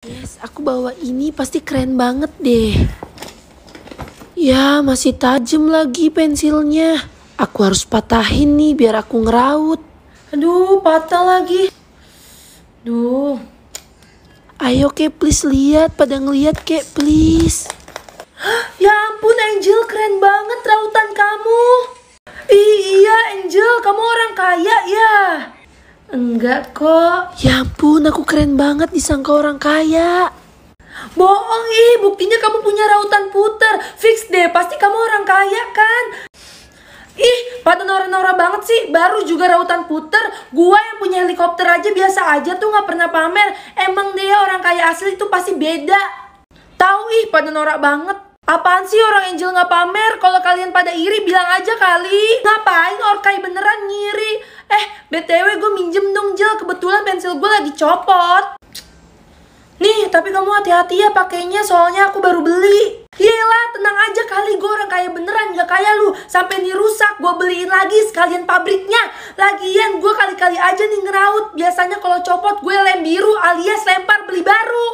Yes, aku bawa ini pasti keren banget deh. Ya, masih tajam lagi pensilnya. Aku harus patahin nih biar aku ngeraut. Aduh, patah lagi. Duh. Ayo ke please lihat, pada ngeliat ke please. Ya ampun Angel, keren banget rautan kamu. I iya Angel, kamu orang kaya ya. Enggak kok. Ya ampun, aku keren banget disangka orang kaya. Bohong ih, buktinya kamu punya rautan puter. Fix deh, pasti kamu orang kaya kan? Ih, pada nora-nora banget sih, baru juga rautan puter. Gua yang punya helikopter aja biasa aja tuh nggak pernah pamer. Emang dia orang kaya asli tuh pasti beda. Tahu ih, pada norak banget. Apaan sih orang Angel nggak pamer? Kalau kalian pada iri bilang aja kali. Ngapain orang kaya beneran ngiri? BTW gue minjem dong Jel, kebetulan pensil gue lagi copot. Nih, tapi kamu hati-hati ya pakainya soalnya aku baru beli. Yelah, tenang aja kali gue orang kaya beneran, gak kaya lu. Sampai ini rusak, gue beliin lagi sekalian pabriknya. Lagian gue kali-kali aja nih ngeraut. Biasanya kalau copot gue lem biru alias lempar beli baru.